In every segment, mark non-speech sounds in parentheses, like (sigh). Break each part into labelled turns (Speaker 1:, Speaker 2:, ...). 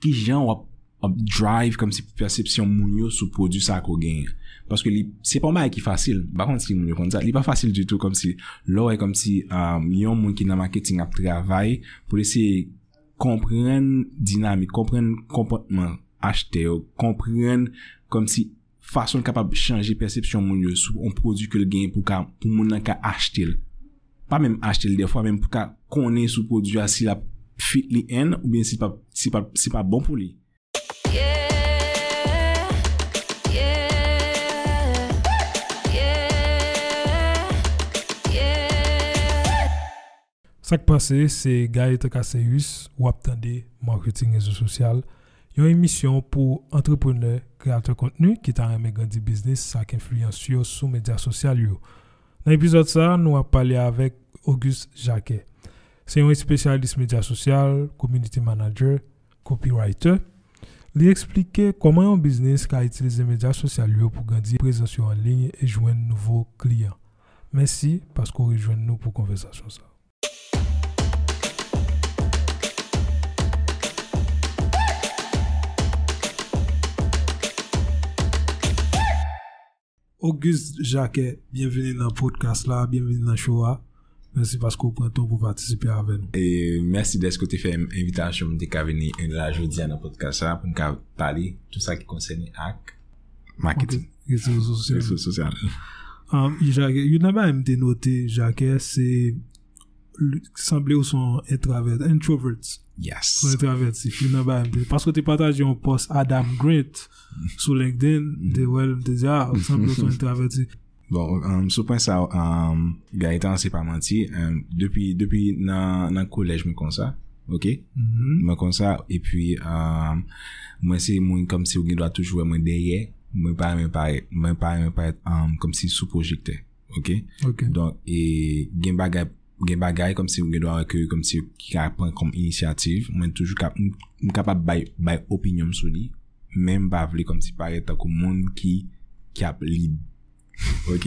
Speaker 1: qui, genre, drive comme si perception migno sous produit ça qu'au gain parce que c'est pas mal qui facile par contre si nous ça pas facile du tout comme si l'heure est comme si un um, mon qui dans marketing à travailler pour essayer comprendre dynamique comprendre comportement acheté, comprendre comme si façon capable changer perception migno sous un produit que le gain pour qu'au moment qu'à acheter pas même acheter des fois même pour qu'à connait sous produit la fit li en ou mwen si pa bon pou li.
Speaker 2: Sak pase, se Gaye Tokaseyous, wap tande, mwen kreting enzo sosyal. Yon yon misyon pou entreprener kreator kontenu ki tan reme gandhi biznes sak influyans yo sou media sosyal yo. Nan epizod sa, nou wap pale avek Auguste Jacquet. c'est un spécialiste médias sociaux, community manager, copywriter, comment un business comment utilisé les médias sociaux pour media la présence en ligne et jouer de nouveaux clients. Merci parce qu'on rejoint nous pour la conversation. Auguste Jacquet, bienvenue dans le podcast Bienvenue dans le show Mersi Pasko Prenton pou patisipi avè nou.
Speaker 1: E mersi desko te fè yon invitansyon mwen de ka veni yon lajou diyan an podkasa pou mwen ka pali tout sa ki konseyne ak marketing. Yon sou sosyal. Yon sou
Speaker 2: sosyal. Yon nan ba mwen te note, jake, se semblè ou son etravert, introvert. Yes. Son etravert si, yon nan ba mwen te note. Paske te pataj yon post Adam Grant mm. sou LinkedIn, de wel mwen te zi, ah, semblè ou son etravert si.
Speaker 1: Yes. Bon, m um, sou prensa um, um, gare tan se pa manti depi nan kolej m kon sa, ok? M mm-hmm. kon sa, epi mwen se mwen kom se ou gen do a toujou mwen derye, mwen pare mwen pare mwen pare mwen pare kom se sou projekte ok? Ok. Donk e, gen ba gare kom se ou gen do a rekeru kom se ki ka apren kom inisyative, mwen toujou kap m kap ap bay opinyon sou li men m pa vle kom se pare takou moun ki ap libe Ok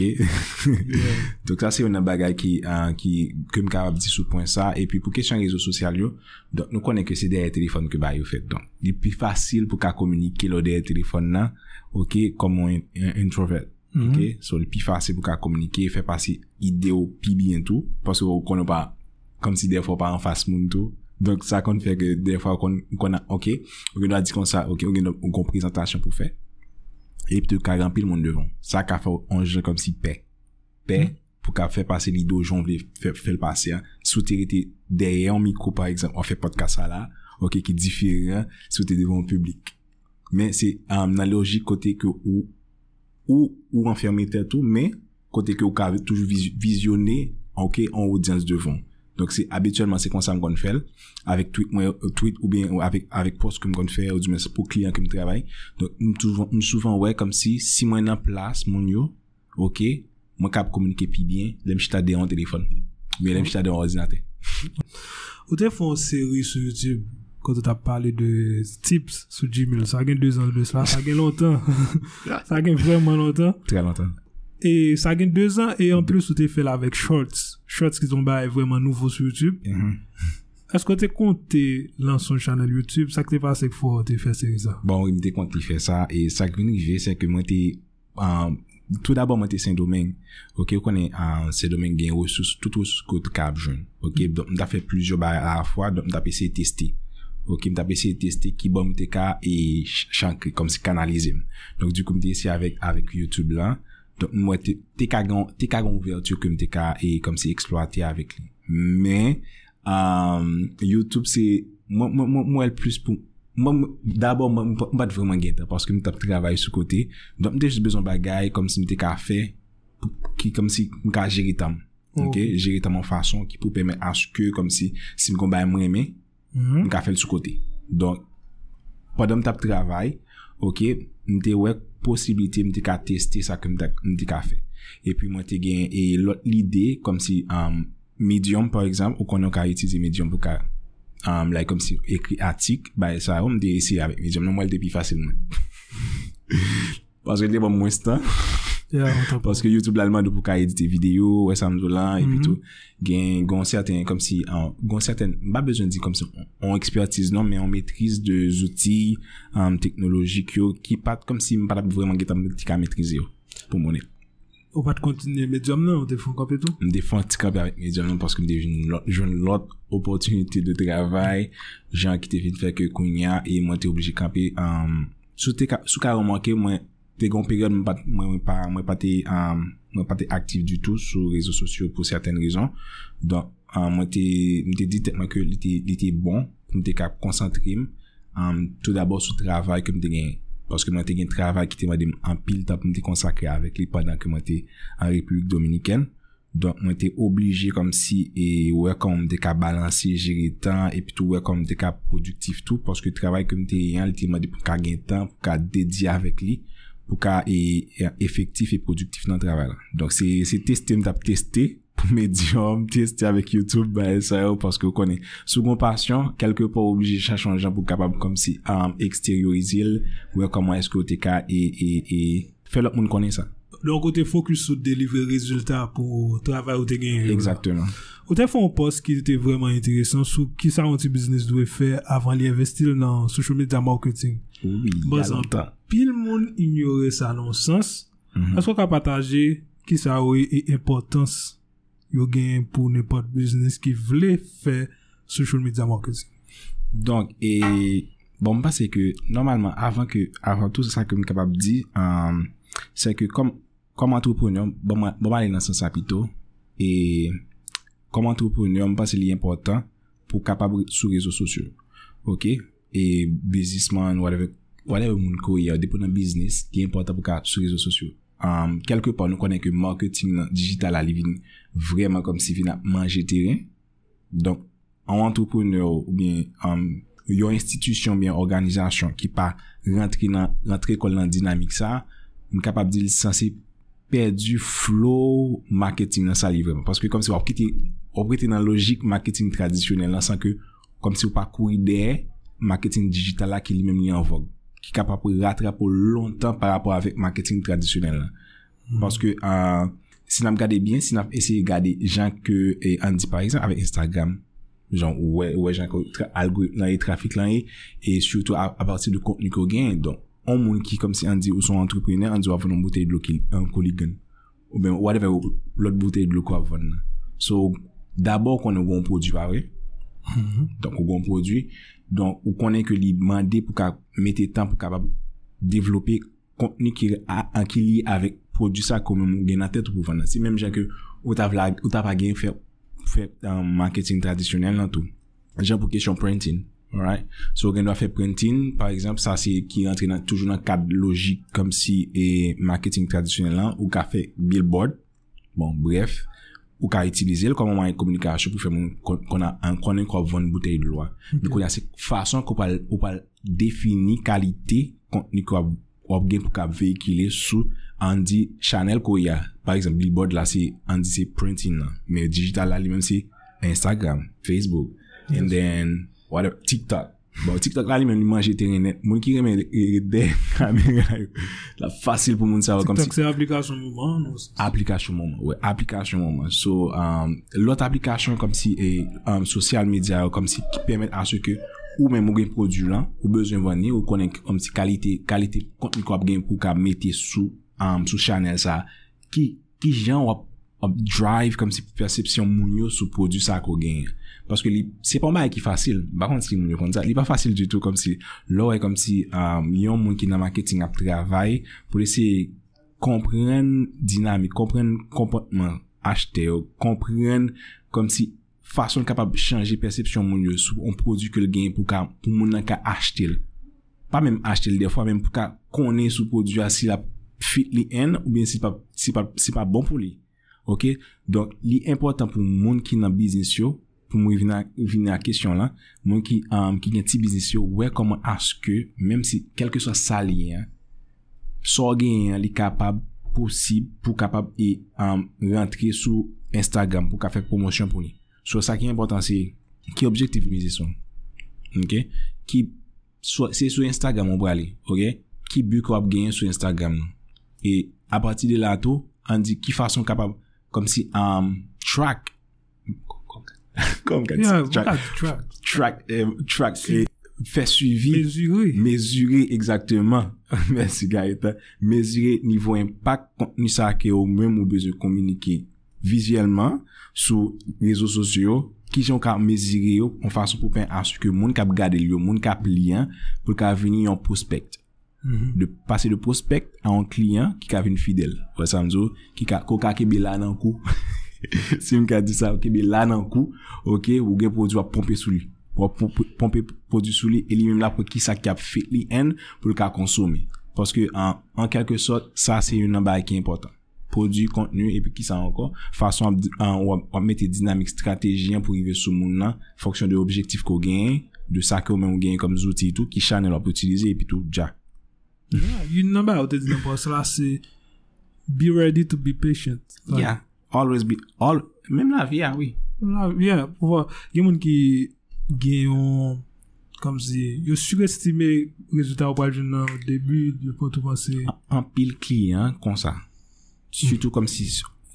Speaker 1: (laughs) Donc ça c'est un bagay Kèm kèm kèm ap di sou point ça Et puis pou kèchè an rezo sosyal yo Nou konen kè se derè telefon kè ba yo fèk Donc le pi fasil pou kè komunike Lo derè telefon nan Ok, kèm mon introvert Ok, mm-hmm. so le pi fasil pou kè komunike Fè pasi ideo pi bi en tout Pòsè wò konen pa Kèm si derf wò pa an fass moun tout Donc ça kon fèk derf wò konen Ok, wèk nou a di kon sa Ok, wèk nou kon prezentasyon pou fèk E pte ka rampi l moun devon. Sa ka fè anjèl kom si pè. Pè pou ka fè pase li do, joun vè fè l pase. Sou te rete derè an mikro par exemple. An fè podcast a la. Ok, ki difiri. Sou te devon an publik. Men se nan logik kote ke ou. Ou an fè an metè tout. Men kote ke ou ka toujou vizyonè. Ok, an odians devon. Donk se abitwèlman se kon sa m kon fèl Avèk tweet ou bè Avèk post kon kon fèl Ou di men se pou klien kon m trabèy Donk nou souvan wè kom si Si mwen nan plas moun yo Ok, mwen kap komunike pi bè Lèm chita de an telefon Mè lèm chita de an ozina te
Speaker 2: Ou te fòn seri sou YouTube Kon te ta pale de tips Sou Gmail, sa gen 2 an Sa gen lontan Sa gen fèlman lontan Sa gen 2 an e an plus ou te fèl avèk shorts Shots ki zon ba e vwèman nouvo sou YouTube. Mm-hmm. Esko te konti lan son chanel YouTube, sakte pa sek fwo te fè Seriza?
Speaker 1: Bon, mwen te konti fè sa, e sakte mwen te fè sek mwen te... Tout daba mwen te sen domen, ok, mwen te sen domen gen roussous, tout roussous kote Kabjoun. Ok, mwen te fè plouzio ba la fwa, mwen te apè se testi. Ok, mwen te apè se testi ki bon mwen te ka, e chanke, kom se kanalize m. Donk di kon mwen te testi avèk YouTube la... Don mwen te ka gan ouvertu ke mwen te ka e eksploati avik li. Men, YouTube se mwen el plus pou... Dabo mwen bat vremen genta. Paske mwen tap travay sou kote. Don mwen te jis bezon bagay kom si mwen te ka fe. Ki kom si mwen ka jiritan. Jiritan mwen fason ki pou peme aske kom si si mwen kon bay mwen eme. Mm-hmm. Mwen ka fel sou kote. Don, padan mwen tap travay, ok... mte wek posibilite mte ka testi sa ke mte ka fe e pi mwen te gen, e lot lide kom si, medium par exemple ou konon ka itizi medium pou ka like kom si, ekri atik ba e sa ou mte isi avek, medium nan mwen de pi fasilmen wazwe (laughs) li bon mwesta Paske YouTube lalman do pou ka edite video, wè samdou lan, gen gon sèten kom si, gon sèten, ba bezon di kom si, on ekspertise non, men on mètrise de zouti um, teknologik yo, ki pat kom si m pat ap vreman getan mèntika mètrise yo, pou mounen. Ou pat kontine médium non, ou defon kapè tou? M defon ti kapè avèk médium non, paske m devine lòt, joun lòt, opotunite de travay, jan ki te fin fèk kè kounya, e mwen te obliji kapè, sou te kapè, sou ka romankè mwen, mwen pa te um, aktif du tout sou rezo sosyo pou certain rezon um, mwen te dit mwen ke li te bon mwen te ka konsantrim um, tout d'abo sou travay mwen te gen travay ki te mwen de m'ampil tanp mwen te konsakre avek li padan ke mwen te an republik dominiken mwen te oblige kom si mwen e, te ka balansi, jere tan mwen e te ka produktif travay ke mwen te gen mwen te gen tanp, mwen te dedye avek li pou ka e, e, efektif e produktif nan travèl. Donk se testem tap testè, pou médium, (laughs) testè avèk YouTube, ba e sè ou paske ou konè. Sou konpasyon, kelke pou ou obligè chachan jan pou kapab konm si ekstériorizil, wè koman eske ou te ka, e, e fè lòk moun konè sa.
Speaker 2: Donk ou te fokus ou delivre rezultat pou travèl ou te genye. Exactè nan. Ou te fòn ou pos ki te te vwèman interesan sou ki sa an ti biznis dwe fè avan li investil nan social media marketing? Oui, y a loutan. Pile moun ignore sa nonsens, mhm. esko kapataje ki sa ouye e importans yo gen pou nipot biznes ki vle fe social media mankezi.
Speaker 1: Donk, e bon pa se ke, normalman, avan ke avan tout sa ke mi kapab di, se ke kom kom antroponyon, bon pa le nonsens apito, e kom antroponyon, bon pa se li importan pou kapab sou rezo sosyo. Ok? Ok? e bizisman, whatever whatever moun kouye, ou depo nan biznis ki e importan pou ka sou rezo sosyo an, kelkepon nou konen ke marketing digital alivin, vreman kom si vina manje teren donk, an antropone ou yo institisyon ou bien organizasyon ki pa rentre kol nan dinamik sa m kapap di lisansi perdu flow marketing nan sa li vreman, paske kom si wap kite wap kite nan logik marketing tradisyonel ansan ke, kom si wap akou ideye marketing digital la ki li mèm li an vogue. Ki kapap pou ratrap pou lontan par rapport avèk marketing tradisyonel la. Hmm. Parce que, euh, si nan m'gade bien, si nan m'eseye gade jan ke Andy par exemple avèk Instagram, jan wè jan kou algorit nan yé, trafik lan yé, et surtout aparti de contenu kou gen, an moun ki, kom si Andy ou son entreprener, Andy wavon an botey dlo kou ligan. Ou ben, whatever, lòt botey dlo kou avon. So, d'abord kon an goun prodjou avèk. Hmm. Donk ou goun prodjou, Don ou konen ke li mande pou ka mette tan pou ka pa dewelope konpni ki li avek produsa konmen moun gen nan tet pou pou vanda. Si menm jen ke ou ta pa gen fè euh, marketing tradisyonel nan tou. Jen pou kesyon printing, alright? So gen do a fè printing, par exemple, sa si ki entre nan toujou nan kab logik kom si e marketing tradisyonel nan ou ka fè billboard. Bon bref. ou qu'à utiliser le comme un moyen de communication pour faire qu'on a un qu'on a une bouteille de loi. Mais qu'on a cette façon qu'on parle on parle définir qualité contenu qu'on a pour véhiculer sous Andy Chanel qu'on y a. Par exemple, Billboard là, c'est Andy c'est printing là. Mais digital là, lui-même c'est Instagram, Facebook, and then, whatever, TikTok. bon tiktok la li men mwen jete re net mwen ki remen re den la fasil pou moun sa tiktok
Speaker 2: se aplikasyon mouman
Speaker 1: aplikasyon mouman um, lout aplikasyon kom si e, um, sosyal medya yo kom si ki pemet aso ke ou men mwen gen prodjou lan ou bezwen vwane ou konen kalite kontnik wap gen pou ka metye sou um, chanel sa ki jan wap drive comme si perception moun sous produit ça qu'on gagne parce que c'est pas pas qui qui facile par contre si moun comme kon sa, li pas du tout comme si, lor comme si euh, yon moun qui nan marketing ap travay pour essayer comprendre dynamique comprendre comportement acheteur comprendre comme si façon capable changer perception mounio sous un produit que le gagne pour pou, ka, pou moun Pas ka achete l. fois, même pour l defwa, produit pou si la fit li en ou bien si pas si pas si pas bon pour lui Ok, don li impotant pou moun ki nan biznis yo, pou moun vin nan kesyon la, moun ki gen ti biznis yo, wè koman aske, mèm si kelke sa sali ya, so gen yon li kapab posib pou kapab e um, rentre sou Instagram pou ka fèk promosyon pou ni. So sa ki impotant se ki objektif mi se son. Ok, ki, se sou Instagram moun pou alè, ok, ki buk wap gen sou Instagram nou. E apati de la to, an di ki fason kapab... kom si am um, track, kom kan si, track, track, eh, eh, fè suivi, mezuri, mezuri, exactement, (laughs) mèsi Gaëtan, mezuri, nivou empak, konti sa ake yo, mèm ou bezè, komunike, vizyèlman, sou, rezo sosyo, ki joun ka mezuri yo, kon fason pou pen aske, moun kap gade liyo, moun kap liyan, pou ka veni yon prospect, moun kap liyan, Mm-hmm. De pase de prospekt a an kliyan Ki ka ven fidel Kou ka kebe lan an kou Si m ka di sa kebe lan an kou Ou gen produ a pompe sou li Ou pompe produ sou li Elim la pou ki sa ki ap fit li en Pou li ka konsome Paske an an keke sot sa se yon nan bay ki important Produ, kontenu, epi ki sa an an Fason an ou ap met Dinamik strategyen pou yon ve sou moun nan Foksyon de objektif ko gen De sa ke ou men ou gen kom zouti Ki chanel ap otilize epi tou dja
Speaker 2: Ya, yon nanba yo te di nanbo, se la se Be ready to be patient Ya,
Speaker 1: always be, all Mem la vi, ya, ah oui
Speaker 2: Ya, pou fwa, gen moun ki Gen yon, kom si Yo suge stime rezultat wajon nan Debi, yo pou tou pan se
Speaker 1: An pil kli, an, kon sa Sütou kom si,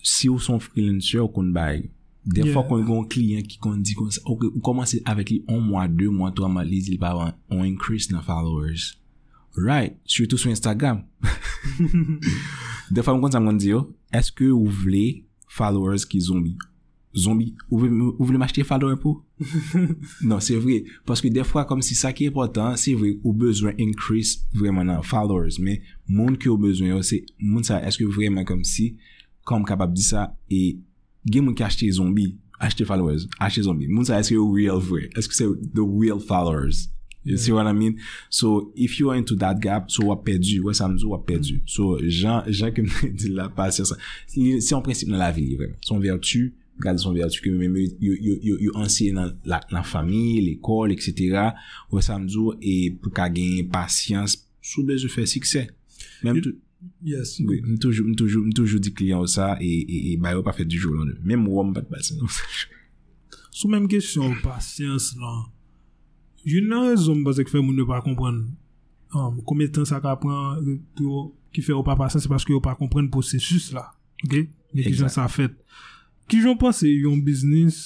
Speaker 1: si ou son Feeling sure ou kon bay De fwa kon yon kli, an, ki kon di kon sa Ou koman se avek li, an mwa, de mwa To a mali, di l pa, an increase nan followers Ok Right. Surtout sou Instagram. De fwa mwen kont sa mwen di yo, eske ou vle followers ki zombi? Zombi? Ou vle m'achete followers pou? Non, se vre. Paske de fwa kom si sa ki e potan, se vre ou bezwen increase vreman nan followers. Men, moun ki ou bezwen yo, se moun sa eske vreman kom si, kom kapab di sa, e gen mwen ki achete zombi, achete followers, achete zombi. Moun sa eske ou real vre. Eske se ou the real followers? You see what I mean? So, if you are into that gap, so wap pedu, wè samdou wap pedu. Mm. So, jank mwen di la pasyansan. Se yon prinsip nan la vi, son vertu, yon ansi nan la fami, l'ekol, etc. Wè samdou, pou ka genye pasyans, soubej ou fe sikse. Yes. Mwen toujou di kliyan ou sa, e bayou pa fe di joulan. Mwen mwen pati pasyansan. Sou
Speaker 2: mwen mwen kesyon pasyansan lan, Yon nan rezoum bazè ki fè moun yon pa kompren, um, komè tan sa ka pran ki fè yon pa pasan, se paske yon pa kompren posè sus la. Ok? Yon ki jen sa fèt. Ki jen pa se yon biznis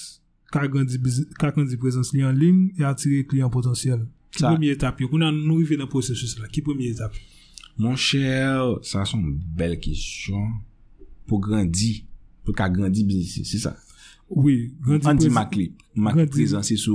Speaker 2: ka kandi prezans li an ling e atire kli an potansyel. Ki premier etap yon? Kou nan nou yon vè nan posè sus la. Ki premier etap?
Speaker 1: Mon chèl, sa son bel kèsyon. Po kandi, po ka kandi biznis. Si sa. Oui. Grandi présence. Grandi makli. Grandi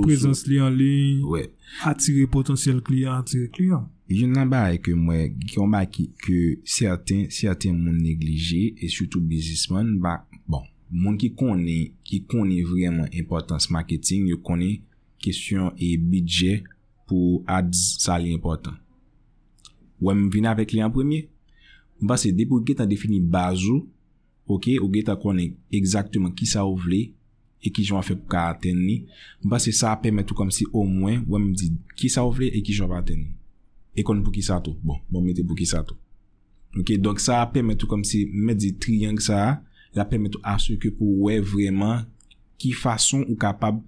Speaker 1: présence li an lè. Oui. Atire potentiel kli, atire kli an. Je n'en barre ke mwen ki yon baki ke certain moun neglige et surtout businessmen, ba bon. Moun ki koni, ki koni vremen importance marketing, yo koni kesyon e bidje pou ads sali important. Ou em vina ve kli an premye? Mwa se depo ge ta defini bazou, ok, ou ge ta koni exactement ki sa ou vle E ki jwa fe pou ka aten ni Mba se sa apemetou kom si o mwen Wè m di ki sa ou vle e ki jwa pa aten ni E kon pou ki sa to Bon, bon mette pou ki sa to Ok, donk sa apemetou kom si Mette di triyeng sa a La apemetou aswe ke pou wè vreman Ki fason ou kapab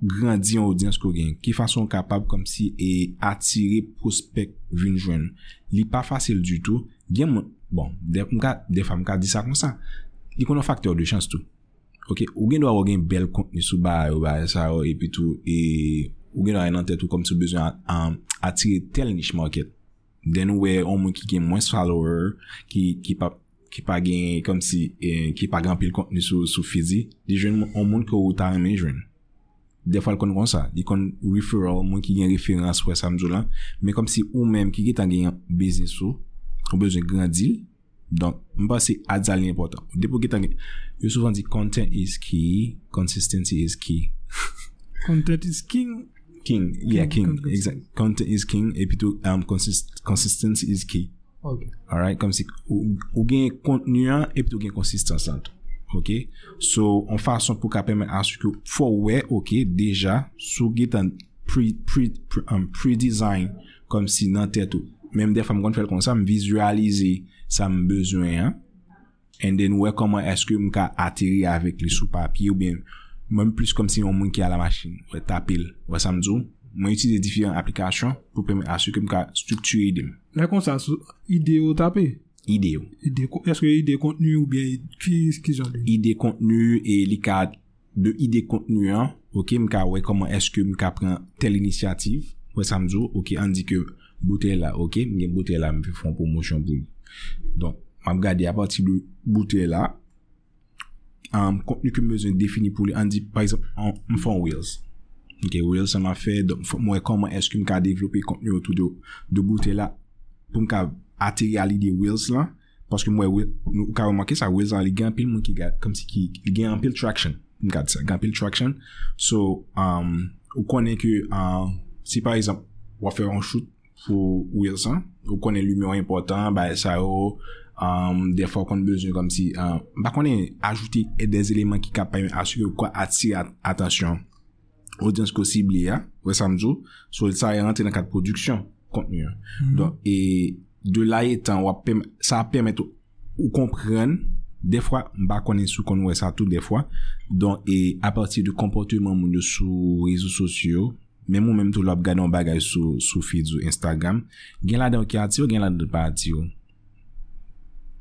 Speaker 1: Grandi yon audyans kou gen Ki fason ou kapab kom si E atire prospek vin jwen Li pa fasil du tou Gen mwen, bon, defa m ka di sa kon sa Li konon faktor de chans tou Fok e, ou gen do a ou gen bel konpni sou baye ou baye sa yo epi tou, e ou gen do a ren nan tèt ou komp si ou bezwen a atire tel niche market. Den nou we, ou mwen ki gen mwens follower, ki pa gen, kom si, e, ki pa granpil konpni sou fizi, di jwen ou mwen ki ou ta remen jwen. Defal kon kon sa, di kon referral, mwen ki gen referans wè sa mzou la, me kom si ou menm ki gen tan gen yon bezin sou, ou bezwen gran dil, Don, mba se adzal ni important. De pou getan gen, yo souvan di content is key, consistency is key. (laughs)
Speaker 2: Content is king?
Speaker 1: King, yeah, king. Content is king, epi tou um, consistency is key. Ok. Alright, kom si, ou gen kontnyan, epi tou gen konsistansan to. Ok, so, an fason pou kapen men ask you ki, pou ou we, ok, deja, sou getan um, pre-design kom si nan tètou. Mem defa m kon fèl kon sa, m vizualize sa m bezwen an. And then, wè kon man eske m ka atiri avèk li sou papi ou bèm mèm plis kon si yon moun ki a la machin. Wè, tapil. Wè, samzou. M wè iti de difi an aplikasyon pou pèmè asye ke m ka strukture idèm.
Speaker 2: La kon sa, idè ou tapè? Idè ou. Eske idè kontenu ou bè? Idè
Speaker 1: kontenu e li ka de idè kontenu an. Ok, m ka wè kon man eske m ka pren tel inisyatif. Wè, samzou. Ok, an di kem. boote la, ok, mwen gen boote la mwen fe fon pou motion boum, don mwen gade a pati do boote la konpnou ke mwen zon defini pou li, an di, parizap mwen fon wheels, mwen gen wheels an a fe mwen konman eske mwen ka developi konpnou to do boote la pou mwen ka ati gali de wheels la paske mwen, mwen ka wakese a wheels a li gen apil mwen ki gade gen apil traction, mwen gade sa gen apil traction, so mwen konnen ke si parizap wafè an chout Fou ouye san, ou konen lumeon important, ba e sa yo, defwa kon bezen kon si. Um, bak konen ajouti e dez elemen ki kap payen asyo yo kon atsi atasyon. Rodyen sko sibli ya, wè samzou, sou sa yon rente nan kat prodüksyon kon yon. E de la ye tan, sa apemet ou kompren, defwa bak konen sou kon wè sa tout defwa, don e apati de kompote moun moun de sou rezo sosyo, Men moun menm tou lop gade an bagaj sou feed sou Instagram. Gen la den ki ati ou gen la den pa ati ou.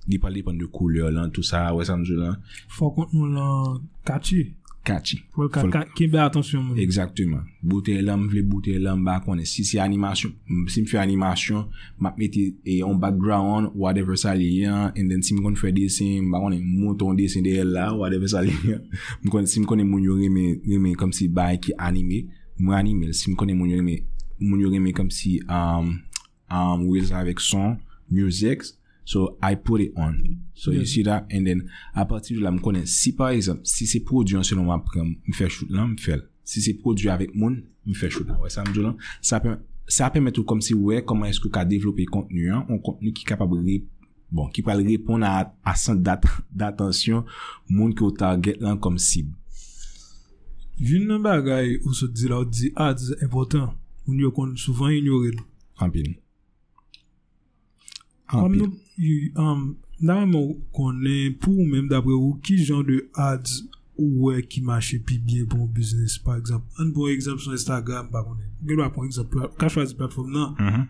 Speaker 1: Dipan dipan di kou lè lan tout sa wè sanjou lan. Fok kont moun lan kachi. Kachi. Fok kachi. Kim be atansyon moun. Eksaktouman. Boute lèm vle boute lèm bak wè. Si si animasyon. Si m fè animasyon. M ap meti e yon background. Whatever sa lè yon. En den si m kon fè desin. Bak wè m mouton desin de yon la. Whatever sa lè yon. (laughs) Si m kon moun yon reme. Reme kom si bay ki animé. Mwen anime, si mwen konen mwen yon reme, mwen yon reme kom si um, um, wèz avèk son, mwen yon zèk, so I put it on. So you see that, and then, a pati jò la mwen konen, si par exemple, si se prodjè anselon mwen apren, mwen fè chout lan, mwen fèl. Si se prodjè avèk moun, mwen fè chout lan, wè, sa mwen jò lan. Sa pèmèt ou kom si wè, koman eskou ka devlopè kontenu an, an kontenu ki kapabli, bon, ki pali repon an asan datansyon moun ki ou target lan kom si.
Speaker 2: Joun nanbe a gay ou se di la ou di ads ah, e botan, ou ni yo kon souvan yon yon rel. Anpil. Nan yon moun konnen pou ou menm dapre ou, ki joun de ads ou wek ki mache pi biye pou moun biznes, par ekzamp. An pou ekzamp son Instagram, par konnen. Genwa pou ekzamp, kachwa zi platform nan. Mm-hmm.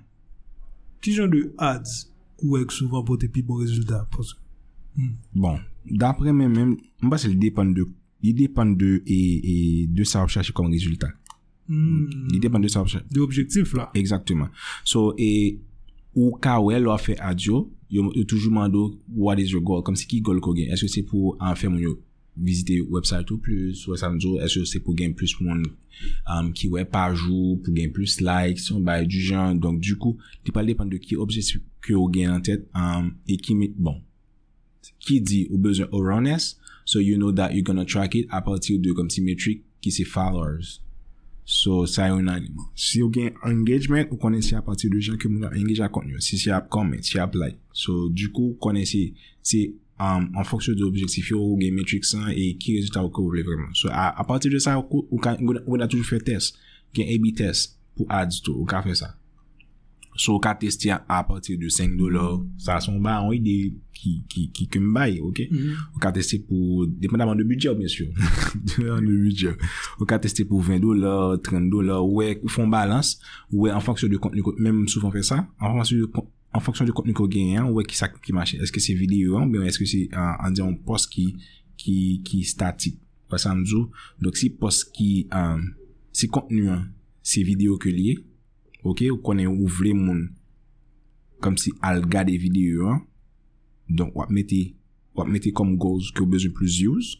Speaker 2: Ki joun de ads ou wek souvan bote pi bon rezultat pou sou. Hmm.
Speaker 1: Bon, dapre menm, mba se l depan de pou yi depande e, e, de sa obchache kom rezultat.
Speaker 2: Yi hmm.
Speaker 1: depande de sa obchache. De objektif la. Eksakteman. So, e, ou ka wè lo a fè adyo, yo toujou mando, what is your goal? Kom se ki goal ko gen? Eske se pou an fè moun yo vizite website ou plus, ou esan zo, eske se pou gen plus moun um, ki wè pa jou, pou gen plus like, son baye du jan. Donk du kou, di pal depande de ki objektif ki yo gen an tèt, e ki met bon. Ki di, ou bezè ou rounesse, So, you know that you're gonna track it apatil diyo kom si metrik ki se followers. So, sa yon nan li man. Si yo gen engagement, yo konen si apatil diyo jen ke mou gen engage akon yo. Si si ap comment, si ap like. So, di kou konen si, si an foksyon diyo objek, si fiyo yo gen metrik san e ki rezultat yo kon releveman. So, apatil diyo sa, yo gen AB test pou ads to. Yo kan fe sa. So, ou ka testi a patir de 5 dolar, sa son ba anwede ki kumbaye, ok? Ou ka testi pou, depen daman de budget, men syon. (laughs) Depen daman de budget. Ou ka testi pou 20 dolar, 30 dolar, ouwe, fon balans, ouwe, an fonksyon de kontenu ko, men soufon fe sa, an fonksyon de kontenu ko genyan, ouwe, ki sa, ki machè, eske se videyo an, ben, eske se an diyan post ki, ki, ki stati. Pasan zo, dok si post ki, euh, si kontenu an, se videyo ke liye, Ou konen ou vle moun Kom si al ga de videyo Don wap meti Wap meti kom goz ki ou bezon plus yuz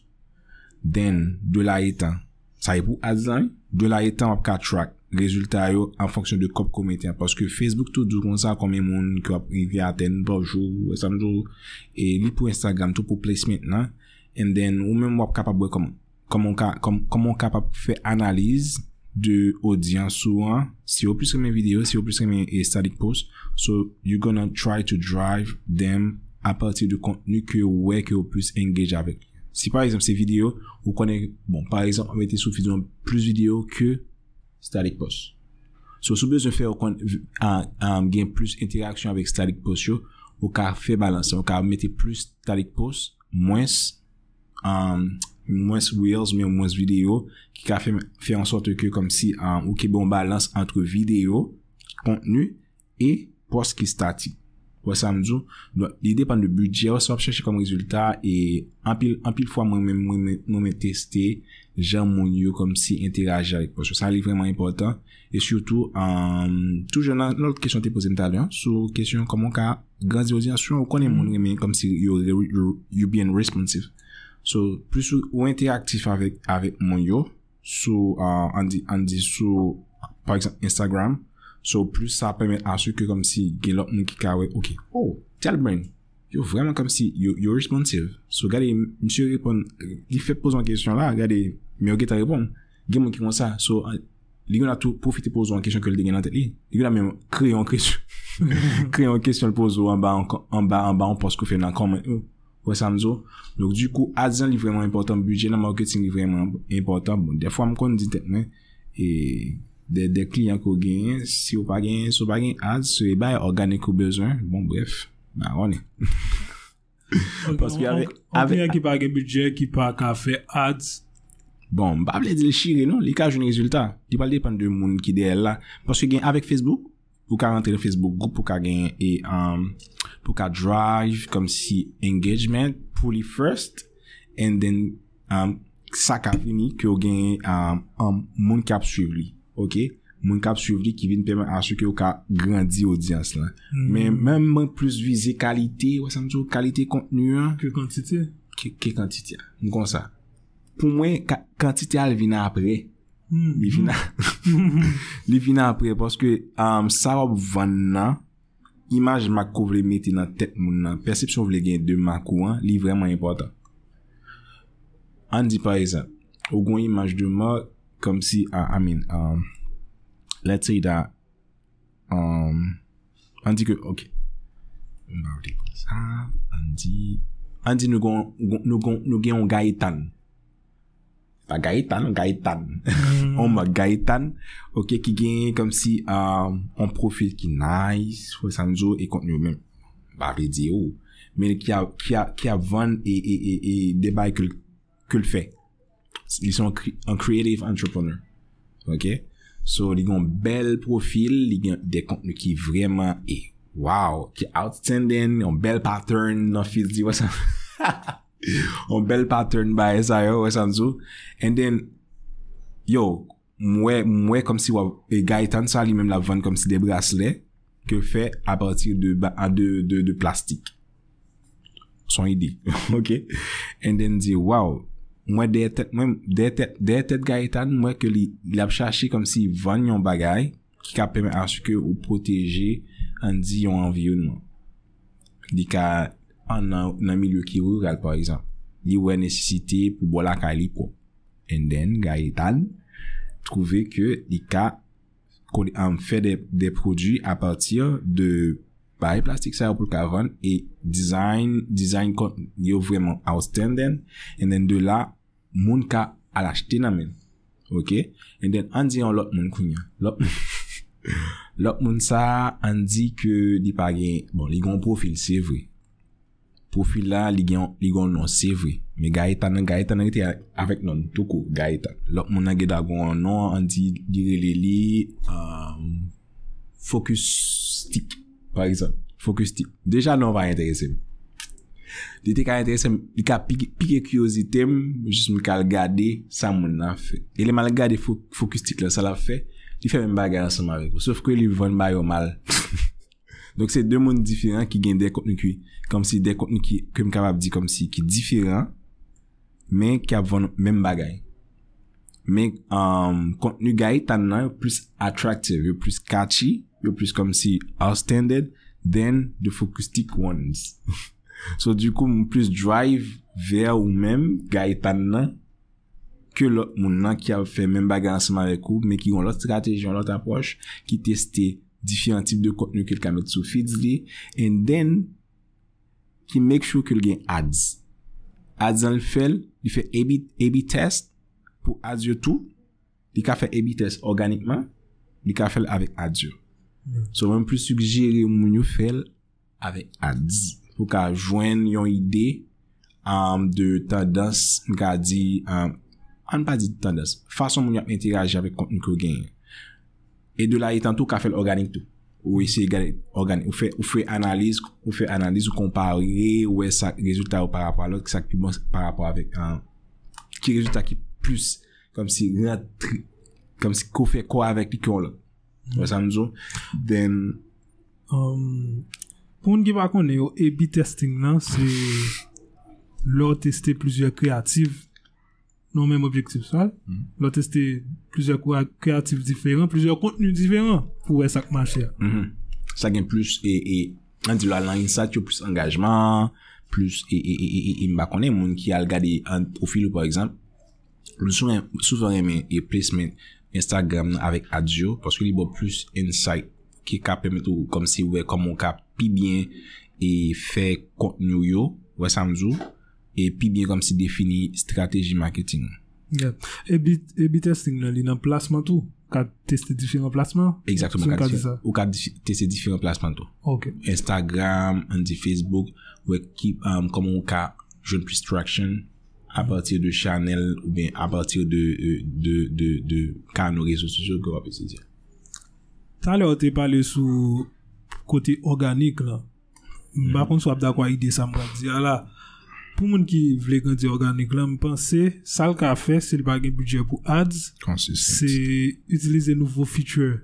Speaker 1: Den, do la etan Sa e pou adzay Do la etan wap ka track Rezulta yo an fonksyon de kom kom etan Paske Facebook tou dou kon sa kome moun Ki wap viaten, bonjou, esanjou E li pou Instagram, tou pou placement nan En den, ou men wap kapap we Kom on kapap Fè analize de audience souvent si vous plus mes vidéos si vous plus que mes static posts so you're gonna try to drive them à partir du contenu que ouais que vous plus engage avec Si par exemple ces vidéos vous connaissez bon par exemple, vous mettez suffisamment plus vidéos que static posts So vous avez besoin faire un un gain plus interaction avec static posts yo, ou faire balancer balanse, ou mettre plus static posts moins um, mwens reels, mwen mwens video, ki ka fè an sote ke kom si ou ke bon balans antre video, kontenu, e post ki stati. Wè sa mdou, lè depan de budget, wè sa ap chèche kom rezultat, e an pil fwa mwen mwen mwen mwen mwen mwen testi, jan mwen yo kom si interaje avèk post. Wè sa alèk vreman impotant, e syoutou, euh, toujè nan lòt kèsyon te posen talè, sou kèsyon komon ka, gransi ozyansyon, wè konen moun mm. remè, kom si you being responsive. So, plus ou ente aktif avek avek mwen yo, sou euh, an di sou, par eksemp Instagram, so plus sa peme asu ke kom si, gen lop mwen ki kawe okey, o, oh, telbren, yo vreman kom si, yo responsive so gade, mwen si yo repon, li fe pouzo an kesyon la, gade, mwen yo geta repon gen mwen ki kon sa, so li gwen a tou poufite pouzo an kesyon ke li degen nan tek li li gwen a men kre yon kresyon kre yon kesyon pouzo an ba an ba an ba an pos ko fe nan kom Samzo, lòk di kou adzan li vremen impotant, budget nan marketing li vremen impotant, bon defo am kon di tep men e de klien ko gen si ou pa gen, sou pa gen ad sou e bay organik ou bezon, bon bref nan ron
Speaker 2: e pos bi avèk avèk ki
Speaker 1: pa gen budget, ki pa ka fe ad bon, ba avèk di non? li shire no li kaj un rezultat, di balde pan de moun ki de el la, pos ki gen avèk Facebook pou ka rentre le Facebook group, pou ka genye, um, pou ka drive, kom si engagement pou li first, and then um, sa ka fini ki yo genye um, moun kap suivli, ok? Moun kap suivli ki vin pèman asyo ki yo ka grandi audience la. Hmm. Men mèm mèm plus vize kalite, wè sa mèm chou kalite kontnuyen. Ke kantite? Ke kantite, mwen kon sa. Pou mwen, kantite al vina apre, ok? Hmm. Li fina hmm. apre, poske sa wap vanna, imaj makou vle meti nan tek moun nan, persepsyon vle gen de makou an, li vreman impotant. An di pa e sa, ou gwen imaj de ma, kom si, I mean, let's say that, an di ke, ok, an di, an di nou gen yon gayi tan. Pa gayetan, gayetan. Hmm. (laughs) Oma gayetan, ok, ki genye kom si an um, profil ki nice, wè sanjou, e konnyou men. Ba re diyo. Men ki avan e debay ke l fè. Li son an creative entrepreneur. Ok? So, li gen bel profil, li gen de konnyou ki vreman e. Wow! Ki outstanding, li gen bel pattern, wè sanjou. (laughs) (laughs) on bel pattern ba e sa yo wè san zo yo, mwen mwen kom si wap, e gayetan sa li menm la van kom si de brasle ke fe apatir de plastik son ide (laughs) ok, en den di waw, mwen dey tet dey tet gayetan mwen ke li la ap chache kom si van yon bagay ki ka peme aske ou proteje an di yon environmen di ka nan mi lyo ki rural pa rezan li we nesisite pou bo la ka li po en den ga e tal trove ke di ka kon am fe de projou a patir de bay plastik sa yo pou ka van e dizayn yo vreman ousten den en den de la moun ka ala chten a men en den an di an lot moun kounya (laughs) lot moun sa an di ke di pa gen bon li gon profil se vre Profil la li gwen nan se vre, me gayetan nan, gayetan nan ki te avek nan, toko, gayetan. Lok moun nan ge da gwen nan, an ti direle li, focus stick, parizan, focus stick. Deja nan va yon teresem. De te ka yon teresem, li ka pike kyozitem, jis mou ka l gade, sa moun nan fe. E le man l gade focus stick la, sa la fe, li fe mwen bagay an seman veko, sof kwen li vwen bayo mal. (laughs) Donk se de moun diferant ki gen de konnou ki, konm si de konnou ki, kem kapap di konm si, ki diferant, men ki avon men bagay. Men, konnou gay tan nan yo plus attractive, yo plus catchy, yo plus konm si outstanded, den de fokustik wons. So, di kou moun plus drive ver ou men gay tan nan ke lot moun nan ki avon men bagay ansama vek kou, men ki yon lot strateji, yon lot apos, ki testi Diferent tip de konten yo ke l ka mek sou feeds li. And then, ki make sure ke l gen adz. Adz an l fel, li fe ebi test pou adz yo tou. Li ka fe ebi test organikman, li ka fel avek adz yo. Mm. So, wèm pou sugjeri moun yo fel avek adz. Pou ka jwen yon ide um, de tendas mi ka di, um, an pa di tendas, fason moun yo ap interaje avek konten ke l gen yo. E de la yi tantou ka fèl organik tou. Ou fè analiz, ou fè analiz, ou kompare, ou wè sa rezultat ou parapò. Lò ki sa ki bon parapò avèk. Ki rezultat ki plus, kom si kou fè kò avèk li kyon lò. Ou sa mizou.
Speaker 2: Poun gè pa kon yo, ebi testing nan, se lò testè plizè kreativ. nou menm objektif sa, hmm. lwa testi plizye kreativ diferent, plizye kontenu diferent pou wè sak mache a.
Speaker 1: Hmm. Sa gen plus e, e an di lwa lan insat yo, plus engajman, plus e, e, e mba konen moun ki al gade an profil ou par exemple, lwè sou sou ton eme e plis men Instagram nou avèk adjo, porske li bo plus insight ki ka pemet ou kom si wè komon ka pi bien e fè kontenu yo wè samzou. e pi biye kom si defini strategi marketing.
Speaker 2: E bi testing nan li nan plasman tou? Ka testi diferent plasman? Exactement.
Speaker 1: Ou ka testi diferent plasman tou. Instagram, anti-Facebook, ou e kip um, koman ou ka joun pre-struction apatir de chanel ou ben apatir de ka nou reso sosyo.
Speaker 2: Ta le o te pale sou kote organik lan. Bakon mm-hmm. sou ap da kwa ide sa mwak diya la. Pou moun ki vle ganti organik lan mi panse, sal ka fe, se li bagen budye pou ads, se utilize nouvo feature.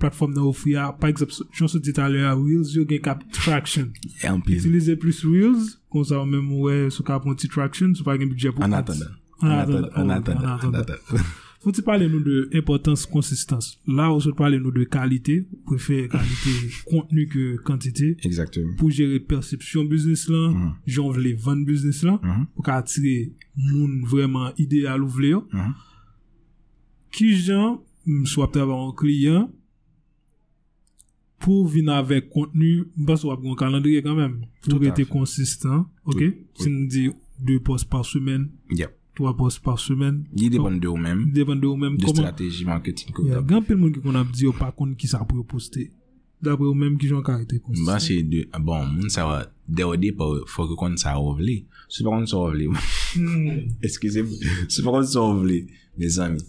Speaker 2: Platform nan wou fwe a, pa eksepsyon sou detalyo a wheels, yo gen kap traction. E utilize plus wheels, kon sa ou men mou we sou kap anti-traction, sou bagen
Speaker 1: budye pou ads. An atanda, an atanda, an atanda, an atanda.
Speaker 2: Fouti pale nou de impotans konsistans. La fouti pale nou de kalite. Prefere kalite kontenu ke kantite. Exacte. Pou jere persepsyon biznes lan. Jan vle van biznes lan. Pou ka atire moun vreman ide alouvle yo. Ki mm-hmm. jan mswa pte avan kliyan. Pou vin avek kontenu. Mpas wap gwen kalandriye kanmem. Fouti pete konsistans. Ok. Sin di de pospars wemen. Yap. Ou apos paswemen Ye depan de ou men Depan de ou men De strateji manketing Gyan pel moun ki kon ap di ou pakoun Ki sa apou yo poste Dapre ou men ki joun karite
Speaker 1: poste Bon moun sa va De ou de pa Fok kon sa wavle Se pakoun sa wavle Eskize Se pakoun sa wavle Desami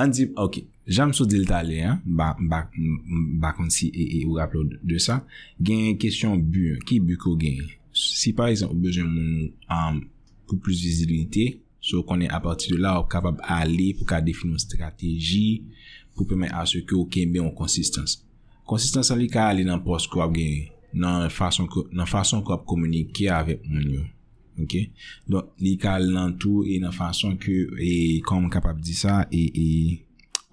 Speaker 1: An di Ok Jam sou delta le Bakon si Ou aplode de sa Genye kestyon bu euh, Ki bu ko genye Si pa Bejen moun Kou plus vizibilite Kou plus vizibilite So konen a pati do la ou kapab ale pou ka defini yon strategi pou pweme aswe ki ou kenbe yon konsistans. Konsistans an li ka ale nan pos ko ap genye, nan fason ko ap komunike avep mwen yo. Don li ka ale nan tou e nan fason ko e kon mwen kapab di sa e, e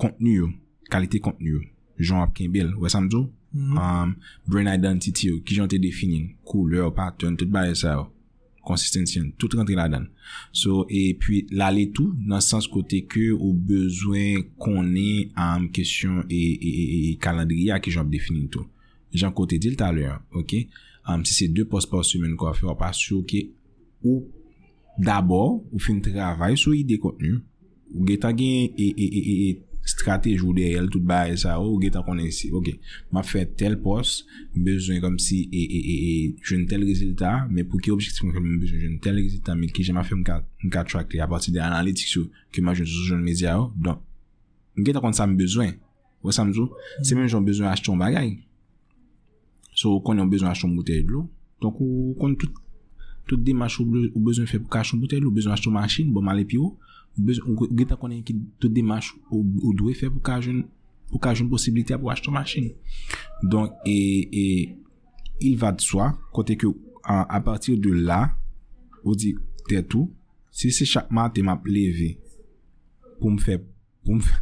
Speaker 1: kontenyo, kalite kontenyo. Joun ap kenbe, wè samzou? Mm-hmm. Um, Brain identity yo, ki joun te defini, kou lè ou paten, tout baye sa yo. konsistensyen, tout rentre la dan. So, e pwi, la le tou, nan sans kote ke ou bezwen konen am kesyon e, e, e, e kalandriya ki jop defini tout. Jan kote dil taler, ok? Am, se se de post-post-summen kwa fe wap asyo ke, ou dabor, ou fin travay sou yi dekotnou, ou geta gen e, e, e, e, e, Stratej ou dey el tout ba e sa ou, ou ge ta konen si, ok, ma fe tel pos, bezwen kom si, e, e, e, e, joun tel rezultat, men pou ki objektifon kon men bezwen, joun tel rezultat men ki jema fe mka, mka trakle, a pati de analitik sou, ki ma joun soujoun mezi a ou, don. Ou ge ta konen sa mbezwen, ou sa mzou, semen joun bezwen achton bagay. Sou konen bezwen achton mbotey lou, tonk ou konen tout, tout di machou ou bezwen fe kachon mbotey lou, ou bezwen achton machin, bon male pi ou. Gweta konen ki te demache ou dwe fe pou kaje un posibilite ap wache ton mache ni. Donk, e, e, il vade swa kote ki a patir de la, ou di, te tou, si se chak maten map leve pou mfe, pou mfe,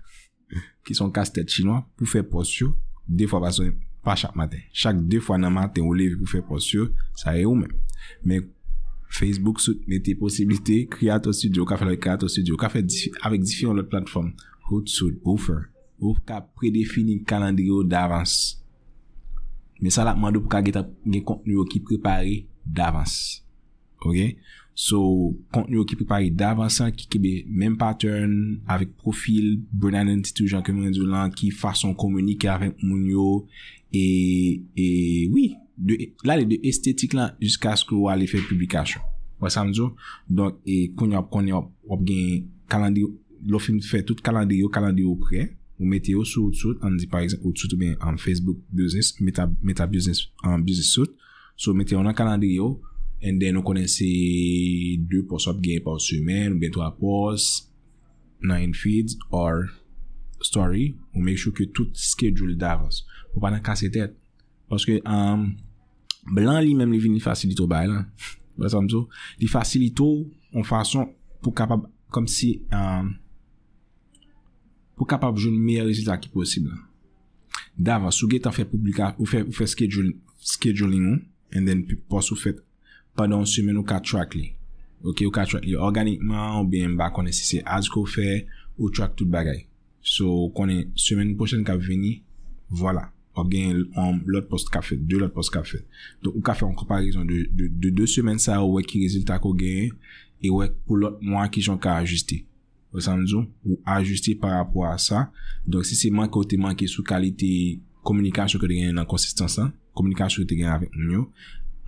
Speaker 1: (laughs) ki son kaste chinois, pou fwe posyo, defwa baso, pa chak maten. Chak defwa nan maten ou leve pou fwe posyo, sa e ou men. Men, konen. Facebook soute nete posibilite kreator studio. Ka fèlè kreator studio. Ka fèlè avèk difyon lòt platform. Ho soute, ou fèlè, ou fèlè ka predefini kalandrio davans. Mè sa lakman do pou ka gen kontenyo ki prepare davans. Ok? So, kontenyo ki prepare davans an ki kebe men pattern avèk profil. Bernanen titou jan kemen zoulan ki fason komunike avèk moun yo. E, e, wii. la li de estetik la jiska aske ou alè fè publikasyon wè samzou donk e konye ap konye ap ap gen kalandi lo fin fè tout kalandi yo kalandi yo kre ou metye yo sou oudsout an di par exemple oudsout ou ben an Facebook business meta business an business suit sou metye yo nan kalandi yo en den ou konye se 2 pos ap gen pos yumen ou ben 3 pos 9 feeds or story ou mek chou ke tout schedule davans ou pa nan kase tèt paske am Blan li menm li vin li fasilito bay lan. Basan mso. Li fasilito ou. Ou fason pou kapab. Kom si. Euh, pou kapab jouni mey rejita ki posibla. Dava. Souge tan fe publika. Ou fe skedjouni nou. And then pos ou fet. Padon semen ou ka track li. Ok. Ou ka track li. Organikman ou bm ba konen si se. Az ko ou fe. Ou track tout bagay. So konen semen pou chen kap veni. Vwala. gen l'ot post kafe, de l'ot post kafe don ou kafe anko pa rezon de 2 semen sa ou wek ki rezultat ko gen e wek pou l'ot mwa ki jon ka ajuste, ou samzou ou ajuste par apwa sa don si se mankote manke sou kalite komunikasyon ke de gen nan konsistansa komunikasyon ke de gen avet nou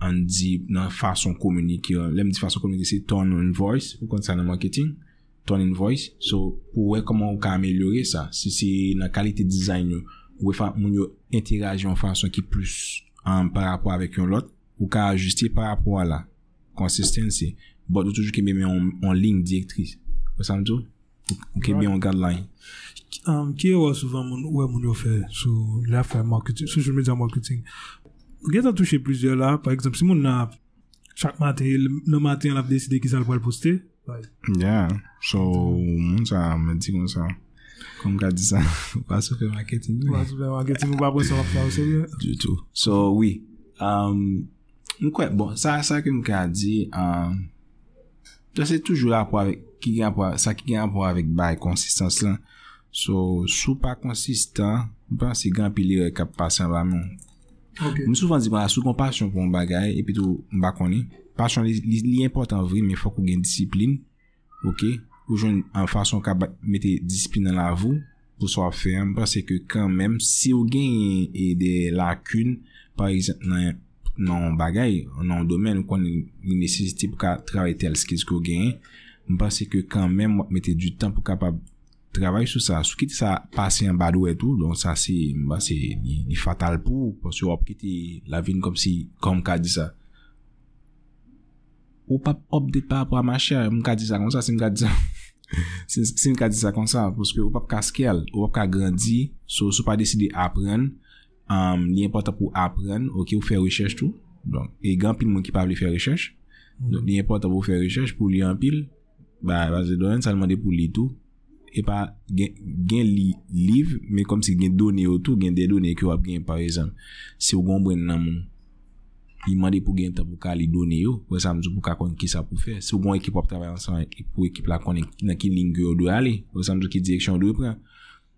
Speaker 1: an di nan fason komunike lem di fason komunike se ton in voice pou konti sa nan marketing ton in voice, so pou wek koman ou ka amelyore sa, si se nan kalite design nou Ou e fa moun yo interaje yon fason ki plus an parapwa avèk yon lot. Ou ka ajusti parapwa la. Konsistensi. Bon, Bout ou toujou kebe mè yon link direktri. Wè sa mtou? Ou kebe yon guideline.
Speaker 2: Ki yo wè souvan moun yo fè sou la fè marketing, soujou media marketing. Ou gen ta touche plizyo la, par ekzamp, si moun na chak matè, nou matè yon ap deside ki sal kwa el
Speaker 1: poste. Yeah. So, moun sa mè di kon sa. Moun sa. Mwen ka di san, mwen (laughs) pa soupe man ketin. Mwen pa
Speaker 2: soupe man ketin, mwen pa soupe man ketin.
Speaker 1: Du tou. So, wii. Mwen um, kwen, bon, sa ke mwen ka di, to um, se toujou la pou avek, sa ke gen apou avek bay konsistans lan. So, sou pa konsistans, mwen pa se gen apilir kap pasan la mwen. Mwen soufan di, mwen pa sou kon pasyon pou mwen bagay, epi tou mwen bakoni. Pasyon li importan vri, men fok ou gen disiplin. Oké? oujoun an fason ka mette disipinan la vou pou swa fe, mpase ke kan menm, si ou gen y e de lakoun, par exemple nan bagay, nan domen, ou kon y nesesiti pou ka travay tel skiz ki ou gen, mpase ke kan menm mette du tan pou ka pa travay sou sa, sou kit sa pase y an badou etou, don sa si, mpase ni fatal pou, pou se wop kit la vin kom si kom ka di sa. wop ap obde pa apwa ma chè, mwen ka di sa kon sa se mwen ka di sa se mwen ka di sa kon sa, pwoske wop apka skal wop apka grandi, sou sou pa deside apren, li enpota pou apren, ok, wou fè rechèj tou blon, e gen apil mwen ki pabli fè rechèj li enpota wou fè rechèj pou li enpil, ba zè doyen salman de pou li tou, e pa gen li liv, me kom si gen donè ou tou, gen de donè ki wop gen parèzèm, se wou gonbwen nan moun I mandi pou gen ta pou ka li doni yo, wè sa mzou pou ka kon ki sa pou fe. Sou bon ekip wap trabay ansan, pou ekip la kon na ki lingyo yo dwa li, wè sa mzou ki direksyon yo dwe pre.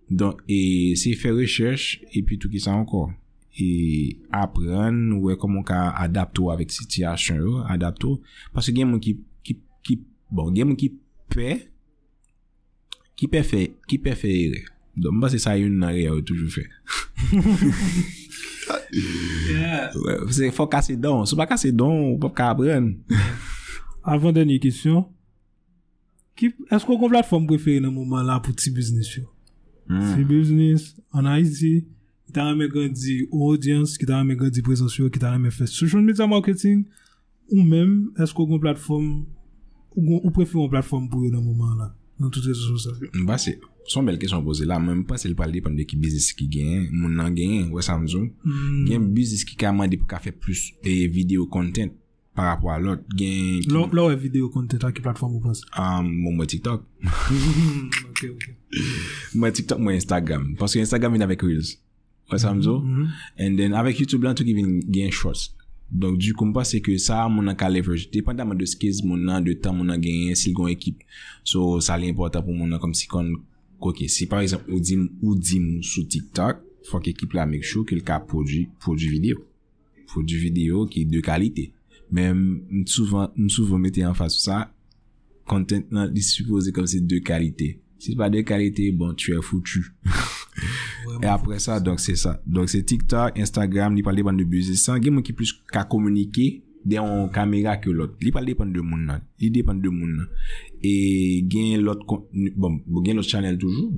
Speaker 1: Don, e, se fè rechèche, e pi tout ki sa anko, e, apren, wè komon ka adapto avèk sitiyasyon yo, adapto, pasè gen moun ki, bon, gen moun ki pè, ki pè fè, ki pè fè yore. Don, mba se sa yon nare yore toujou fè. Ha, (laughs) Se fok kase don, sou pa kase don ou pa kabren. Avon denye kisyon,
Speaker 2: esko kon platform preferi nan mouman la pou ti business yo? Ti hmm. business, anay di, ki tan ame gandhi audience, ki tan ame gandhi presensyo, ki tan ame fes social media marketing ou men, esko kon platform, ou preferi kon platform pou yo nan mouman la?
Speaker 1: Son bel kesyon pose la, mwen mi pase li pali pande ki bizis ki genye, moun nan genye, wè samzou. Hmm. Genye bizis ki ka mandi pou ka fè plus e video content parapwa lòt, genye... Lò
Speaker 2: ou e video content a ki platform moun pase?
Speaker 1: Ah, moun mwen TikTok.
Speaker 2: Moun
Speaker 1: hmm, (laughs) TikTok mwen Instagram. Paske Instagram vin avèk Reels, wè samzou. Hmm, And then avèk YouTube lan, tout ki vin genye shorts. Donk di koum pa se ke sa moun an ka leverage te pandanman de skiz moun an de tan moun an genyen sil kon ekip So sa li impotant pou moun an kom si kon koke si Par exemple ou di moun sou TikTok fok ekip la mek chou ke l ka pou di video Pou di video ki de kalite Men m souvan mette an fa sou sa kontent nan disipoze kom se de kalite Si pa de kalite bon tu e foutu (laughs) E apre sa, donk se sa Donk se TikTok, Instagram, li pal de pan de buzi San gen mwen ki plus ka komunike Den yon kamera ki yon lot Li pal de pan de moun nan E gen lot Bon, gen lot chanel toujou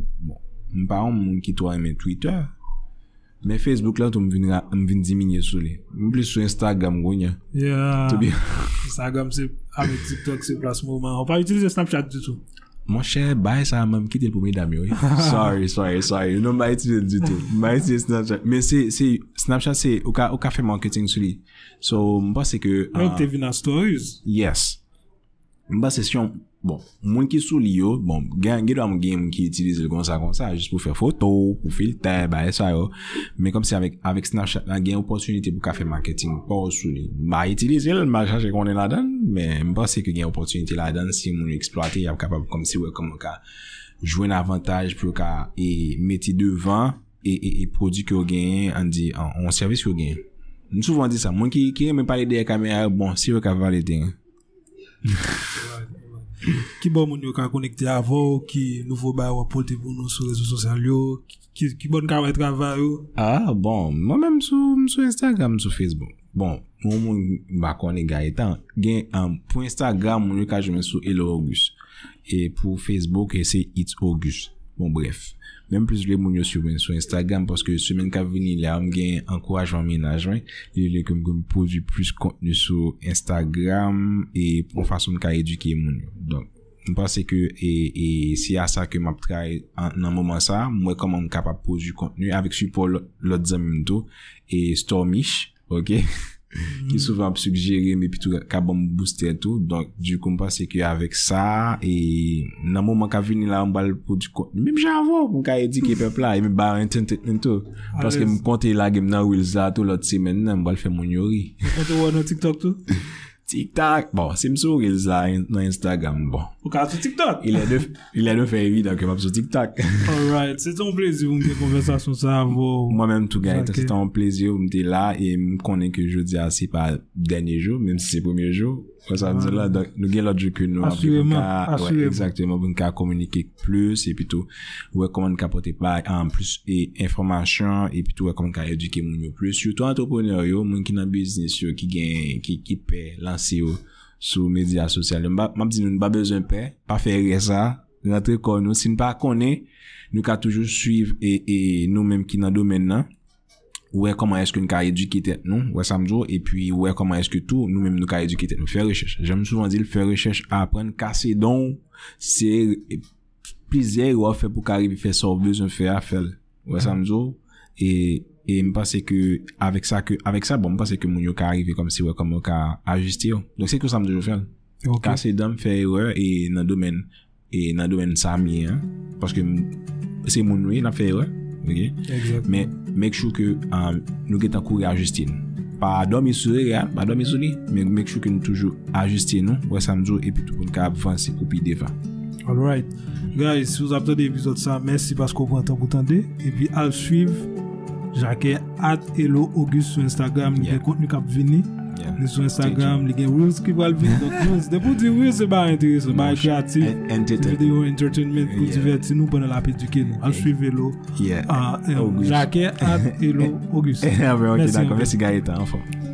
Speaker 1: Mpa yon mwen ki to a men Twitter Men Facebook la Mwen vin dimine sou le Mwen plus sou Instagram gwen ya
Speaker 2: Instagram se, ame TikTok se Plas moun
Speaker 1: man, hopa itilize Snapchat ditou Mwen che bay sa mam kitel pou mi dam yo. (laughs) Sorry, sorry, sorry. You know, mwen yon dito. Mwen yon Snapchat. Men si Snapchat se ou ka fe marketing sou li. So mwen pase ke... Mwen ou euh, te vi nan stories. Yes. Mba se syon, bon, mwen ki sou li yo, bon, gen, gen do an gen mwen ki itilize kon sa kon sa, jist pou fè foto, pou filter, ba, e sa yo. Men kom se avèk, avèk snachan, gen oponsyonite pou ka fè marketing, pou sou li, ba, itilize lè, mwen chache konnen la dan, men mba se ke gen oponsyonite la dan, si mwen yon eksploate, yon ap kapab, kom si wèk, kom yon ka jwen avantage, pou yon ka, e meti devan, e, e, e, prodik yon gen, an di, an, an servis yon gen. Mwen souvan di sa, mwen ki, ki, mwen palide yon kamer, bon, si wèk ap valide yon.
Speaker 2: Ki bon moun yo kan konekte avon ou Ki nouvo bay wapol tv nou sou rezo sosyal yo
Speaker 1: Ki bon kan wetravan ou Ha bon Moun mè m sou Instagram m sou Facebook Bon moun moun bakon e gayetan Gen an pou Instagram moun yo Ka jomen sou Elo August E pou Facebook e se It's August Bon bref Mwen plis le moun yo souwen sou Instagram Paske semen ka veni la mwen gen Ankorajman mwen ajwen Lè kem kem pouz yu plus kontnou sou Instagram E pou fason ka eduke moun yo Donk Mwen pase ke Si a sa kem ap trai nan mouman sa Mwen koman mwen kapap pouz yu kontnou Avik sou pou lòt zem mwendo E stormish Ok (laughs) Ki mm-hmm. souven ap sugjeri, bon, me pi tou ka bom booster tou. Donk, di koum pa, se ki yo avèk sa. E nan moun man ka vin la, mbal pou di kon. Mèm javò, mwen ka edi kepepla. E mèm bar en ten ten ten tou. Paske m konti la gem nan will za tou. Lot se men nan, mbal fè moun yori. E te wò nou TikTok tou? (laughs) Tik tak, bon, se msou gèlis la nan Instagram, bon. Ou ka sou tik tak? Ilè dè fè vide akèm ap sou tik tak. (laughs) All right, se ton plési ou mte konversasyon sa avou. Mwen mèm tou gèl, se ton plési ou mte la e m konen ke jò di asipa denye jò, mèm se se pwemye jò, Kwa sa di la, nou gen la djouke nou. Asyreman, asyreman. Exactement, pou nou ka komunike plus, epi tou, wèkouman e nou ka pote bak, an plus, e, informasyon, epi tou wèkouman ka eduke moun yo plus. Youtou antroponyo yo, moun ki nan biznis yo, ki gen, ki kipe, lanse yo sou media sosyal. Mabdi nou, nou ba bezon pe, pa fe reza, nan tre kon nou, sin pa konen, nou ka toujou suiv, e nou menm ki nan domen nan, wè koman eske nou ka edukitet nou, wè samzou, epi wè koman eske tou, nou menm nou ka edukitet nou, fè rechèche. Jèm souman dil fè rechèche apren, kase don, se pizè rò fè pou kari pi fè sorbè zon fè a fèl, wè samzou, e mpase ke, avèk sa bon, mpase ke moun yo ka arrivi kom si wè koman yo ka ajusti yo. Lòk se kou samzou jò fèl. Kase don fè rò, e nan domen, e nan domen sa mi, paske se moun wè nan fè rò, Mèk chou ke nou get an kou re ajuste Pa domi sou li Mèk chou ke nou toujou ajuste Ouè samzou epi touboun ka avansi Ou pi deva
Speaker 2: Guys, si wou apte de epizod sa Mèsi pasko pou an tanpoutande Epi avsuyv jake at Elo August sou Instagram, li gen kont nou kap vini, li sou Instagram, li gen willskipwalvin.com, se depo di wè se ba entere, se ba kreativ, video entertainment, koutive eti nou panel ap eduken nou, aswiv Elo
Speaker 1: at Elo August,
Speaker 2: jake at Elo August, mwese yon mwese
Speaker 1: yon